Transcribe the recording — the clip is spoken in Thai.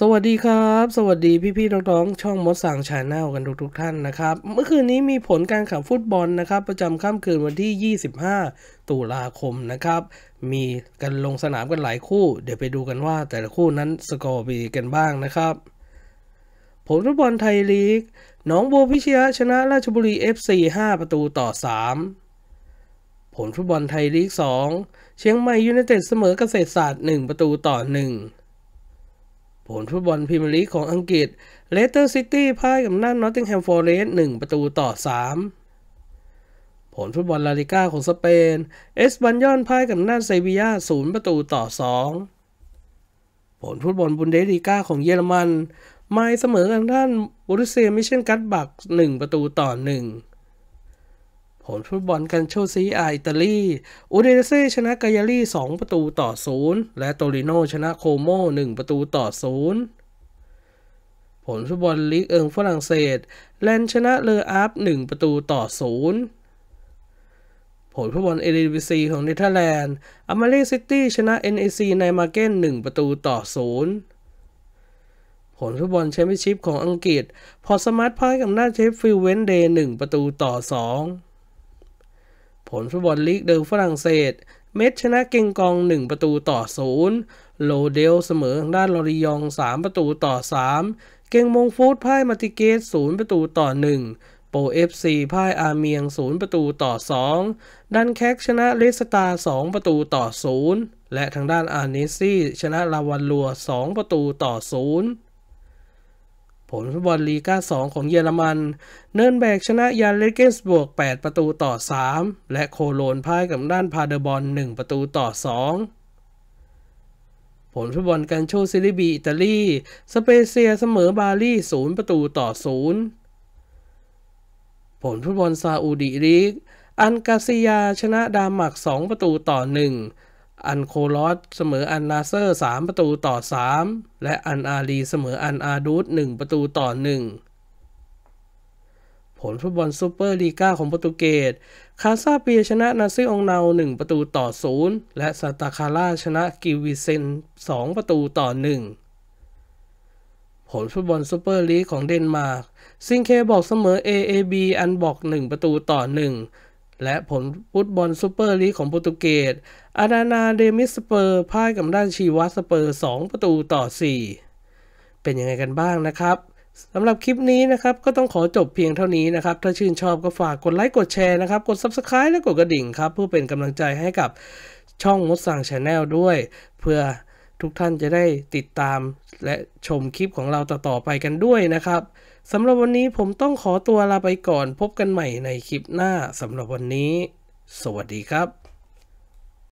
สวัสดีครับ สวัสดีพี่ๆ น้องๆ ช่องมดสั่งชาแนลกันทุกๆทท่านนะครับ เมื่อคืนนี้มีผลการข่บฟุตบอลนะครับ ประจำค่ำคืนวันที่ 25ตุลาคมนะครับ มีกันลงสนามกันหลายคู่ เดี๋ยวไปดูกันว่าแต่ละคู่นั้น สกอร์ปีกันบ้างนะครับ ผลฟุตบอลไทยลีก หนองบัวพิชยะชนะราชบุรี FC 5 ประตูต่อ 3 ผลฟุตบอลไทยลีก2เชียงใหม่ยูเนเต็ดเสมอเกษตรศาสตร์ 1 ประตูต่อ 1ผลฟุตบอลพรีเมียร์ลีกของอังกฤษเลสเตอร์ซิตี้พ่ายกับน่านนอตติงแฮมฟอร์เรสต์หนึ่งประตูต่อ 3 ผลฟุตบอลลาลิก้าของสเปน เอสบันยอนพ่ายกับน่านเซบียาศูนย์ประตูต่อ 2 ผลฟุตบอลบุนเดสลีกาของเยอรมัน ไม่เสมอกันท่านบรุเซียมิเชนกัตบักหนึ่งประตูต่อหนึ่งผลฟุตบอลกันโชซีอาอิตาลี อูดิเนเซชนะกายารี่ 2 ประตูต่อศูนย์และโตริโนชนะโคโม่1ประตูต่อศูนย์ผลฟุตบอลลีกเอิงฝรั่งเศสแลนชนะเลออานึฟ1ประตูต่อศูนย์ผลฟุตบอลเอลิบีซีของเนเธอร์แลนด์อเมริกซิตี้ชนะ n ซ c ในมาเก้น1 ประตูต่อศูนย์ผลฟุตบอลแชมเปี้ยนชิพของอังกฤษ พอสมาร์ทพายกับหน้าเชฟฟิลเวนเดย์1ประตูต่อ 2ผลฟุตบอลลีกเดิมฝรั่งเศส เม็ชนะเก่งกอง 1 ประตูต่อ 0 โลเดลเสมอทางด้านลอริยอง 3 ประตูต่อ 3 เก่งมงฟูดพ่ายมาติเกส0ประตูต่อ 1 โปเอฟซีพ่ายอาเมียง 0 ประตูต่อ 2ดันแคก ชนะเลสตา 2 ประตูต่อ 0 และทางด้านอาเนซี่ชนะลาวันลัว2 ประตูต่อ 0ผลฟุตบอลลีกา2ของเยอรมัน เนิร์นแบก ชนะยานเลเกนสบวก 8 ประตูต่อ 3 และโคโลนพ่ายกับด้านพาเดอร์บอล1ประตูต่อ 2 ผลฟุตบอลการโชซิลิบีอิตาลีสเปเซียเสมอบาลี0ประตูต่อ 0 ผลฟุตบอลซาอุดีรีกอันกาซิยาชนะดามัก 2 ประตูต่อ 1อันโคลอสเสมออันนาเซอร์ 3 ประตูต่อ 3 และอัน อารีเสมออันอาดูด1ประตูต่อ 1 ผลฟุตบอลซูเปอร์ลีกาของโปรตุเกสคาซาเปียชนะนาซิองเนา1 ประตูต่อ0และซาตาคาร่าชนะกิวิเซน 2 ประตูต่อ 1 ผลฟุตบอลซูเปอร์ลีกของเดนมาร์กซิงเคบอกเสมอ AAB อันบอก1 ประตูต่อ 1และผลฟุตบอลซูเปอร์ลีกของโปรตุเกสอาดานาเดมิสเปอร์พ่ายกับด้านชีวัสเปอร์ 2 ประตูต่อ 4 เป็นยังไงกันบ้างนะครับ สำหรับคลิปนี้นะครับก็ต้องขอจบเพียงเท่านี้นะครับ ถ้าชื่นชอบก็ฝากกดไลค์ กดแชร์นะครับ กด Subscribe และกดกระดิ่งครับ เพื่อเป็นกำลังใจให้กับช่องมดสั่งชาแนลด้วย เพื่อทุกท่านจะได้ติดตามและชมคลิปของเราต่อๆไปกันด้วยนะครับสำหรับวันนี้ผมต้องขอตัวลาไปก่อนพบกันใหม่ในคลิปหน้าสำหรับวันนี้ สวัสดีครับ